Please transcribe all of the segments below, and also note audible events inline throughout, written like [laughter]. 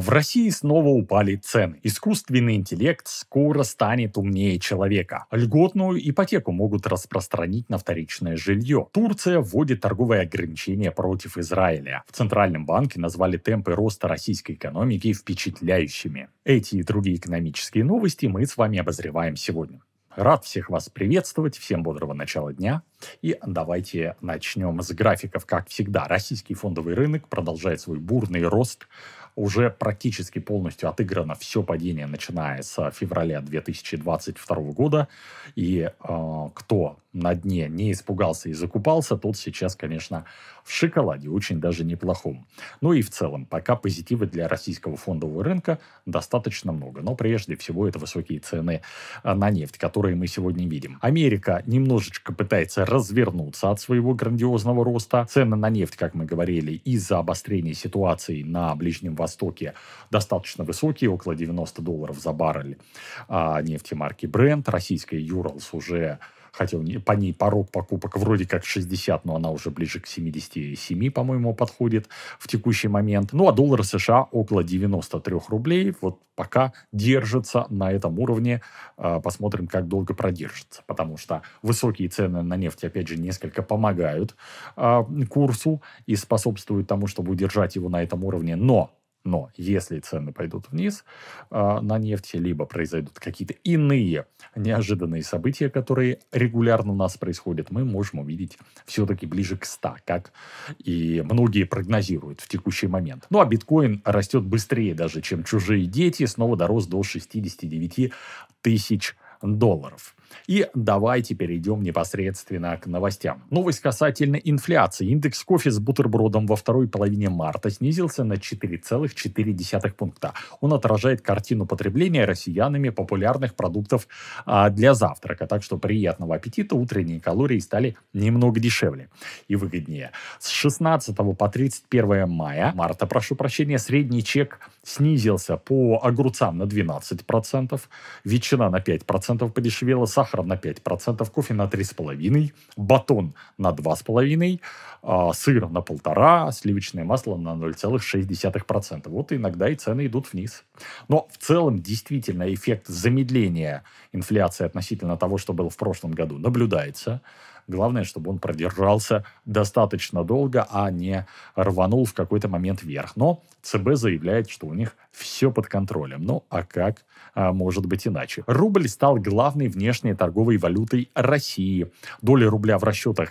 В России снова упали цены. Искусственный интеллект скоро станет умнее человека. Льготную ипотеку могут распространить на вторичное жилье. Турция вводит торговые ограничения против Израиля. В Центральном банке назвали темпы роста российской экономики впечатляющими. Эти и другие экономические новости мы с вами обозреваем сегодня. Рад всех вас приветствовать, всем бодрого начала дня, и давайте начнем с графиков. Как всегда, российский фондовый рынок продолжает свой бурный рост уже практически полностью отыграно все падение, начиная с февраля 2022 года. И э, кто на дне не испугался и закупался, тот сейчас, конечно, в шоколаде, очень даже неплохом. Ну и в целом, пока позитивы для российского фондового рынка достаточно много. Но прежде всего это высокие цены э, на нефть, которые мы сегодня видим. Америка немножечко пытается развернуться от своего грандиозного роста. Цены на нефть, как мы говорили, из-за обострения ситуации на Ближнем Востоке достаточно высокие, около 90 долларов за баррель а, нефти марки Brent. Российская Юралс уже хотя по ней порог покупок вроде как 60, но она уже ближе к 77, по-моему, подходит в текущий момент. Ну, а доллар США около 93 рублей, вот пока держится на этом уровне. А, посмотрим, как долго продержится, потому что высокие цены на нефть, опять же, несколько помогают а, курсу и способствуют тому, чтобы удержать его на этом уровне. Но но если цены пойдут вниз э, на нефть, либо произойдут какие-то иные неожиданные события, которые регулярно у нас происходят, мы можем увидеть все-таки ближе к 100, как и многие прогнозируют в текущий момент. Ну а биткоин растет быстрее даже, чем чужие дети, снова дорос до 69 тысяч долларов. И давайте перейдем непосредственно к новостям. Новость касательно инфляции. Индекс кофе с бутербродом во второй половине марта снизился на 4,4 пункта. Он отражает картину потребления россиянами популярных продуктов а, для завтрака. Так что приятного аппетита, утренние калории стали немного дешевле и выгоднее. С 16 по 31 мая, марта, прошу прощения, средний чек снизился по огурцам на 12%, ветчина на 5%, 5% подешевело, сахар на 5%, кофе на 3,5%, батон на 2,5%, а, сыр на 1,5%, сливочное масло на 0,6%. Вот иногда и цены идут вниз. Но в целом действительно эффект замедления инфляции относительно того, что было в прошлом году, наблюдается. Главное, чтобы он продержался достаточно долго, а не рванул в какой-то момент вверх. Но ЦБ заявляет, что у них все под контролем. Ну, а как а, может быть иначе? Рубль стал главной внешней торговой валютой России. Доля рубля в расчетах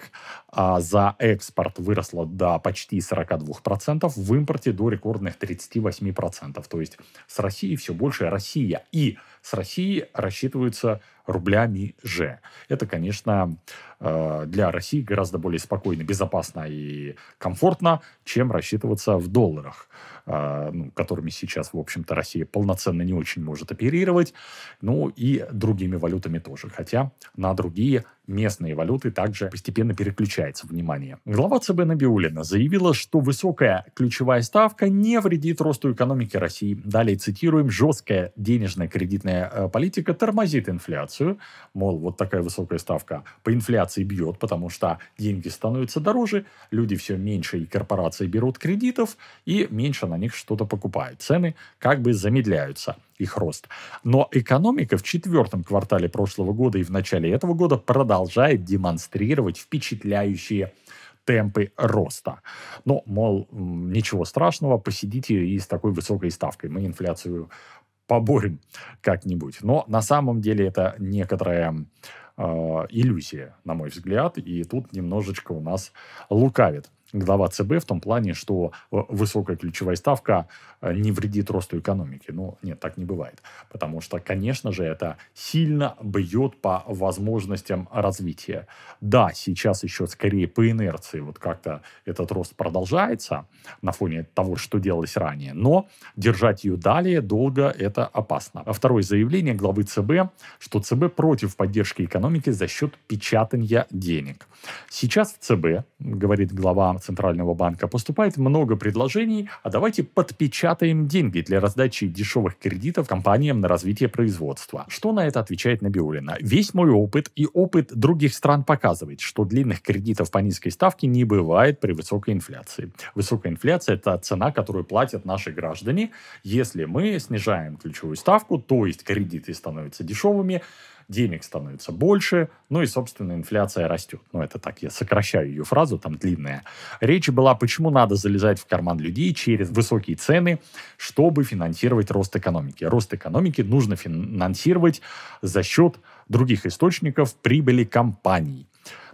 а, за экспорт выросла до почти 42%, в импорте до рекордных 38%. То есть с Россией все больше Россия. И с Россией рассчитываются рублями же. Это, конечно, Э, для России гораздо более спокойно, безопасно и комфортно, чем рассчитываться в долларах, э, ну, которыми сейчас, в общем-то, Россия полноценно не очень может оперировать, ну и другими валютами тоже, хотя на другие местные валюты также постепенно переключается внимание. Глава ЦБ Набиулина заявила, что высокая ключевая ставка не вредит росту экономики России. Далее цитируем, жесткая денежная кредитная э, политика тормозит инфляцию. Мол, вот такая высокая ставка по инфляции корпорации бьет, потому что деньги становятся дороже, люди все меньше и корпорации берут кредитов, и меньше на них что-то покупают. Цены как бы замедляются их рост. Но экономика в четвертом квартале прошлого года и в начале этого года продолжает демонстрировать впечатляющие темпы роста. Но, мол, ничего страшного, посидите и с такой высокой ставкой. Мы инфляцию поборем как-нибудь. Но на самом деле это некоторая а, иллюзия, на мой взгляд, и тут немножечко у нас лукавит глава ЦБ в том плане, что э, высокая ключевая ставка э, не вредит росту экономики. Ну, нет, так не бывает. Потому что, конечно же, это сильно бьет по возможностям развития. Да, сейчас еще скорее по инерции вот как-то этот рост продолжается на фоне того, что делалось ранее, но держать ее далее долго это опасно. А второе заявление главы ЦБ, что ЦБ против поддержки экономики за счет печатания денег. Сейчас в ЦБ, говорит глава Центрального банка поступает много предложений, а давайте подпечатаем деньги для раздачи дешевых кредитов компаниям на развитие производства. Что на это отвечает Набиулина? Весь мой опыт и опыт других стран показывает, что длинных кредитов по низкой ставке не бывает при высокой инфляции. Высокая инфляция – это цена, которую платят наши граждане, если мы снижаем ключевую ставку, то есть кредиты становятся дешевыми, денег становится больше, ну и, собственно, инфляция растет. Ну, это так, я сокращаю ее фразу, там длинная. Речь была, почему надо залезать в карман людей через высокие цены, чтобы финансировать рост экономики. Рост экономики нужно финансировать за счет других источников прибыли компаний.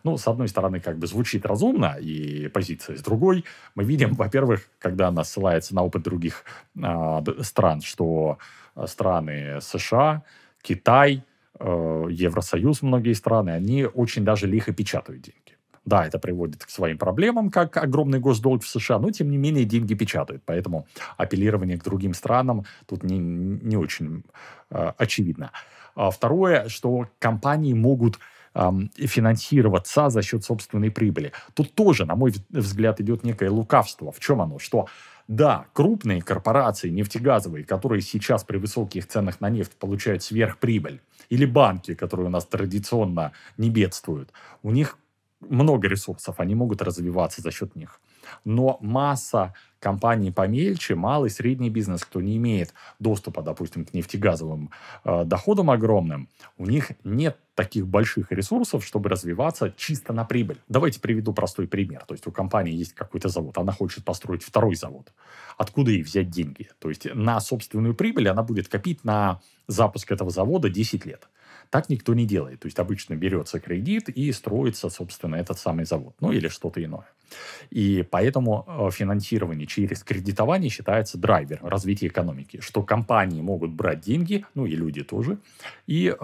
Ну, с одной стороны, как бы звучит разумно, и позиция с другой. Мы видим, во-первых, когда она ссылается на опыт других э, стран, что э, страны США, Китай – Э, Евросоюз, многие страны, они очень даже лихо печатают деньги. Да, это приводит к своим проблемам, как огромный госдолг в США, но тем не менее деньги печатают, поэтому апеллирование к другим странам тут не, не очень э, очевидно. А второе, что компании могут финансироваться за счет собственной прибыли. Тут тоже, на мой взгляд, идет некое лукавство. В чем оно? Что да, крупные корпорации нефтегазовые, которые сейчас при высоких ценах на нефть получают сверхприбыль, или банки, которые у нас традиционно не бедствуют, у них много ресурсов, они могут развиваться за счет них. Но масса компаний помельче, малый, средний бизнес, кто не имеет доступа, допустим, к нефтегазовым э, доходам огромным, у них нет таких больших ресурсов, чтобы развиваться чисто на прибыль. Давайте приведу простой пример. То есть у компании есть какой-то завод, она хочет построить второй завод. Откуда ей взять деньги? То есть на собственную прибыль она будет копить на запуск этого завода 10 лет. Так никто не делает. То есть обычно берется кредит и строится, собственно, этот самый завод. Ну или что-то иное. И поэтому э, финансирование через кредитование считается драйвером развития экономики, что компании могут брать деньги, ну и люди тоже, и э,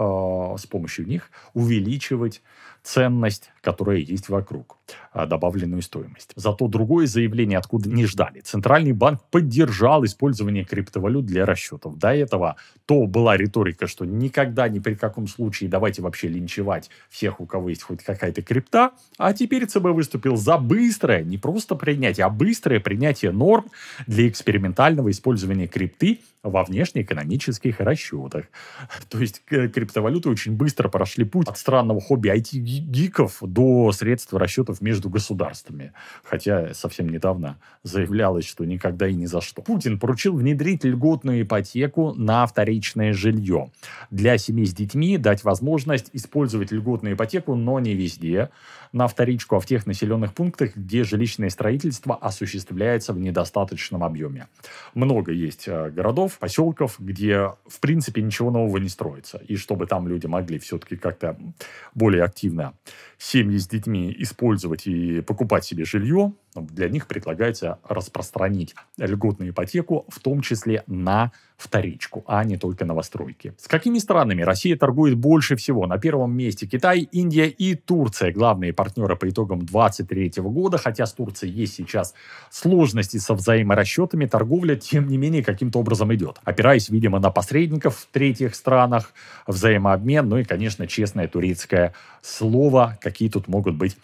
с помощью них увеличивать ценность, которая есть вокруг, а добавленную стоимость. Зато другое заявление, откуда не ждали. Центральный банк поддержал использование криптовалют для расчетов. До этого то была риторика, что никогда ни при каком случае давайте вообще линчевать всех, у кого есть хоть какая-то крипта. А теперь ЦБ выступил за быстрое, не просто принятие, а быстрое принятие норм для экспериментального использования крипты во внешнеэкономических расчетах. [laughs] То есть э, криптовалюты очень быстро прошли путь от странного хобби IT-гиков до средств расчетов между государствами. Хотя совсем недавно заявлялось, что никогда и ни за что. Путин поручил внедрить льготную ипотеку на вторичное жилье. Для семей с детьми дать возможность использовать льготную ипотеку, но не везде. На вторичку, а в тех населенных пунктах, где жилищное строительство осуществляется в недостаточном объеме. Много есть э, городов, городов, поселков, где, в принципе, ничего нового не строится. И чтобы там люди могли все-таки как-то более активно семьи с детьми использовать и покупать себе жилье, ну, для них предлагается распространить льготную ипотеку, в том числе на вторичку, а не только новостройки. С какими странами Россия торгует больше всего? На первом месте Китай, Индия и Турция. Главные партнеры по итогам 2023 года, хотя с Турцией есть сейчас сложности со взаиморасчетами, торговля, тем не менее, каким-то образом идет. Опираясь, видимо, на посредников в третьих странах, взаимообмен, ну и, конечно, честное турецкое слово, какие тут могут быть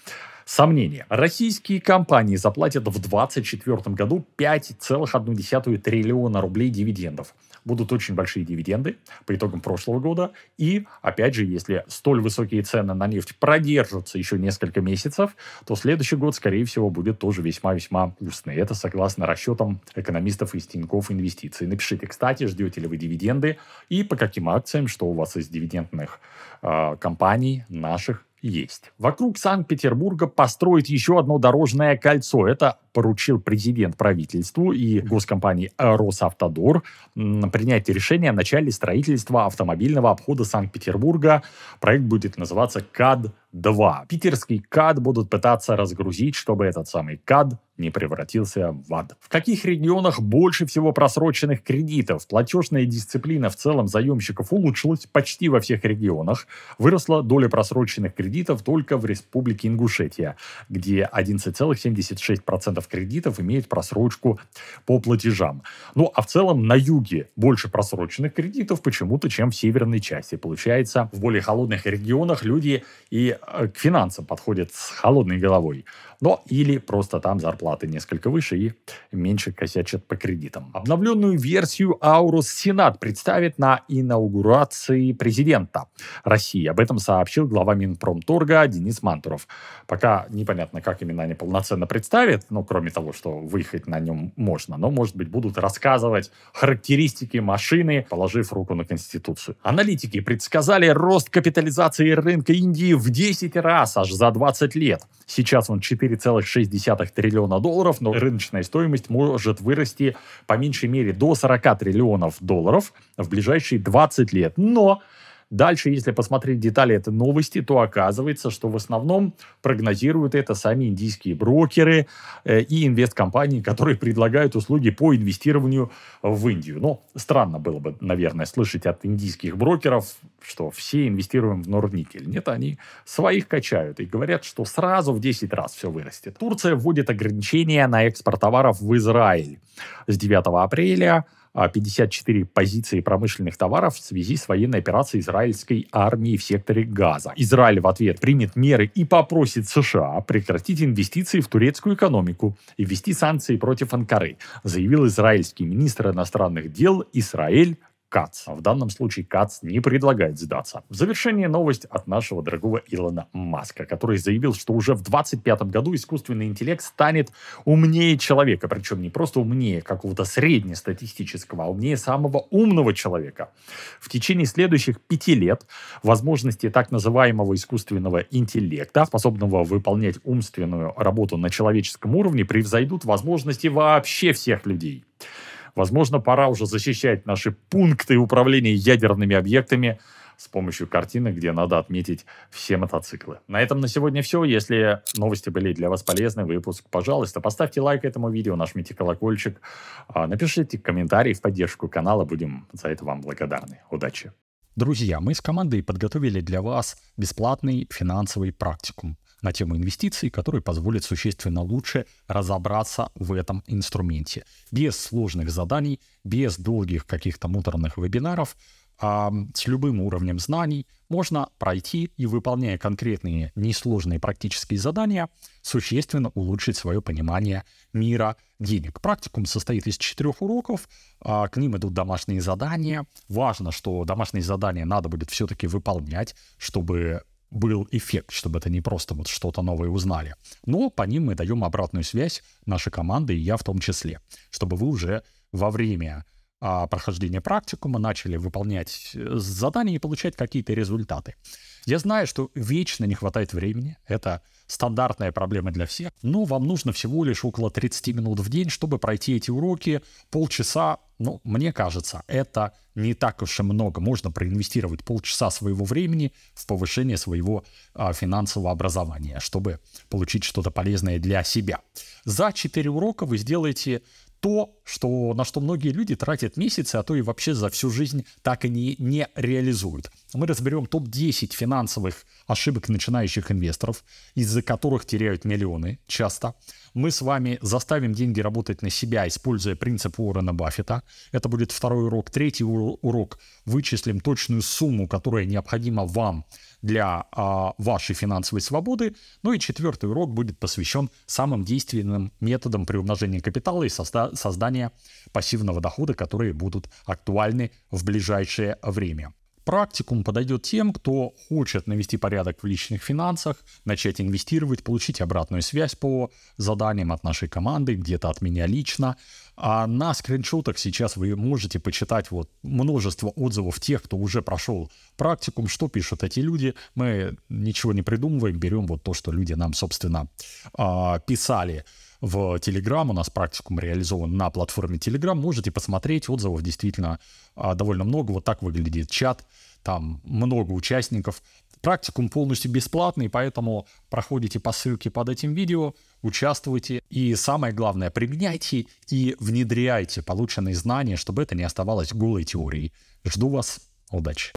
Сомнения. Российские компании заплатят в 2024 году 5,1 триллиона рублей дивидендов. Будут очень большие дивиденды по итогам прошлого года. И, опять же, если столь высокие цены на нефть продержатся еще несколько месяцев, то следующий год, скорее всего, будет тоже весьма-весьма вкусный. Это согласно расчетам экономистов из Тинькофф Инвестиций. Напишите, кстати, ждете ли вы дивиденды и по каким акциям, что у вас из дивидендных э, компаний наших есть. Вокруг Санкт-Петербурга построить еще одно дорожное кольцо. Это поручил президент правительству и госкомпании «Росавтодор» принять решение о начале строительства автомобильного обхода Санкт-Петербурга. Проект будет называться «КАД 2. Питерский КАД будут пытаться разгрузить, чтобы этот самый КАД не превратился в ад. В каких регионах больше всего просроченных кредитов? Платежная дисциплина в целом заемщиков улучшилась почти во всех регионах. Выросла доля просроченных кредитов только в республике Ингушетия, где 11,76% кредитов имеют просрочку по платежам. Ну а в целом на юге больше просроченных кредитов почему-то, чем в северной части. Получается, в более холодных регионах люди и Э, к финансам подходит с холодной головой. Но или просто там зарплаты несколько выше и меньше косячат по кредитам. Обновленную версию Аурус Сенат представит на инаугурации президента России. Об этом сообщил глава Минпромторга Денис Мантуров. Пока непонятно, как именно они полноценно представят, ну, кроме того, что выехать на нем можно, но, может быть, будут рассказывать характеристики машины, положив руку на Конституцию. Аналитики предсказали рост капитализации рынка Индии в 10 10 раз аж за 20 лет. Сейчас он 4,6 триллиона долларов, но рыночная стоимость может вырасти по меньшей мере до 40 триллионов долларов в ближайшие 20 лет. Но Дальше, если посмотреть детали этой новости, то оказывается, что в основном прогнозируют это сами индийские брокеры э, и инвесткомпании, которые предлагают услуги по инвестированию в Индию. Но ну, странно было бы, наверное, слышать от индийских брокеров, что все инвестируем в Норникель. Нет, они своих качают и говорят, что сразу в 10 раз все вырастет. Турция вводит ограничения на экспорт товаров в Израиль с 9 апреля 54 а, позиции промышленных товаров в связи с военной операцией израильской армии в секторе Газа. Израиль в ответ примет меры и попросит США прекратить инвестиции в турецкую экономику и ввести санкции против Анкары, заявил израильский министр иностранных дел Исраэль КАЦ. В данном случае КАЦ не предлагает сдаться. В завершение новость от нашего дорогого Илона Маска, который заявил, что уже в 2025 году искусственный интеллект станет умнее человека. Причем не просто умнее какого-то среднестатистического, а умнее самого умного человека. В течение следующих пяти лет возможности так называемого искусственного интеллекта, способного выполнять умственную работу на человеческом уровне, превзойдут возможности вообще всех людей. Возможно, пора уже защищать наши пункты управления ядерными объектами с помощью картины, где надо отметить все мотоциклы. На этом на сегодня все. Если новости были для вас полезны, выпуск, пожалуйста, поставьте лайк этому видео, нажмите колокольчик, а, напишите комментарий в поддержку канала, будем за это вам благодарны. Удачи! Друзья, мы с командой подготовили для вас бесплатный финансовый практикум на тему инвестиций, который позволит существенно лучше разобраться в этом инструменте. Без сложных заданий, без долгих каких-то муторных вебинаров, а, с любым уровнем знаний можно пройти и, выполняя конкретные несложные практические задания, существенно улучшить свое понимание мира денег. Практикум состоит из четырех уроков, а, к ним идут домашние задания. Важно, что домашние задания надо будет все-таки выполнять, чтобы был эффект, чтобы это не просто вот что-то новое узнали. Но по ним мы даем обратную связь, нашей команды и я в том числе, чтобы вы уже во время а, прохождения практикума, начали выполнять э, задания и получать какие-то результаты. Я знаю, что вечно не хватает времени. Это стандартная проблема для всех. Но вам нужно всего лишь около 30 минут в день, чтобы пройти эти уроки. Полчаса, ну, мне кажется, это не так уж и много. Можно проинвестировать полчаса своего времени в повышение своего а, финансового образования, чтобы получить что-то полезное для себя. За 4 урока вы сделаете то, что, на что многие люди тратят месяцы, а то и вообще за всю жизнь так и не, не реализуют. Мы разберем топ-10 финансовых ошибок начинающих инвесторов, из-за которых теряют миллионы часто. Мы с вами заставим деньги работать на себя, используя принцип Уоррена Баффета. Это будет второй урок. Третий урок. Вычислим точную сумму, которая необходима вам – для а, вашей финансовой свободы. Ну и четвертый урок будет посвящен самым действенным методам приумножения капитала и созда- создания пассивного дохода, которые будут актуальны в ближайшее время. Практикум подойдет тем, кто хочет навести порядок в личных финансах, начать инвестировать, получить обратную связь по заданиям от нашей команды, где-то от меня лично, а на скриншотах сейчас вы можете почитать вот множество отзывов тех, кто уже прошел практикум, что пишут эти люди. Мы ничего не придумываем, берем вот то, что люди нам, собственно, а, писали в Telegram. У нас практикум реализован на платформе Telegram. Можете посмотреть, отзывов действительно а, довольно много. Вот так выглядит чат. Там много участников. Практикум полностью бесплатный, поэтому проходите по ссылке под этим видео, участвуйте и самое главное, применяйте и внедряйте полученные знания, чтобы это не оставалось голой теорией. Жду вас, удачи!